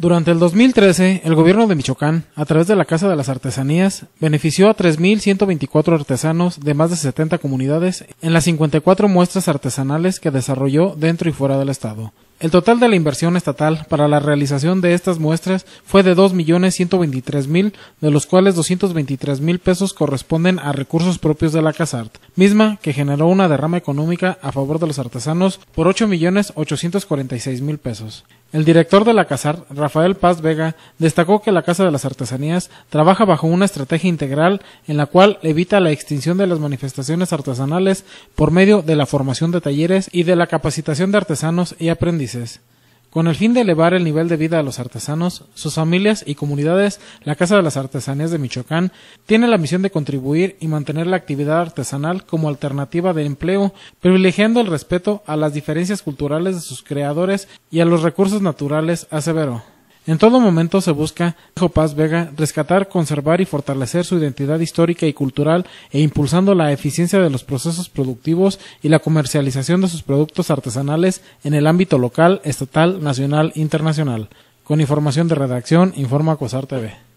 Durante el 2013, el gobierno de Michoacán, a través de la Casa de las Artesanías, benefició a 3.124 artesanos de más de 70 comunidades en las 54 muestras artesanales que desarrolló dentro y fuera del Estado. El total de la inversión estatal para la realización de estas muestras fue de 2.123.000, de los cuales 223.000 pesos corresponden a recursos propios de la Casa Art, misma que generó una derrama económica a favor de los artesanos por 8.846.000 pesos. El director de la CASAR, Rafael Paz Vega, destacó que la Casa de las Artesanías trabaja bajo una estrategia integral en la cual evita la extinción de las manifestaciones artesanales por medio de la formación de talleres y de la capacitación de artesanos y aprendices. Con el fin de elevar el nivel de vida de los artesanos, sus familias y comunidades, la Casa de las Artesanías de Michoacán tiene la misión de contribuir y mantener la actividad artesanal como alternativa de empleo, privilegiando el respeto a las diferencias culturales de sus creadores y a los recursos naturales, Severo. En todo momento se busca, dijo Paz Vega, rescatar, conservar y fortalecer su identidad histórica y cultural e impulsando la eficiencia de los procesos productivos y la comercialización de sus productos artesanales en el ámbito local, estatal, nacional, internacional. Con información de redacción, informa Cosar TV.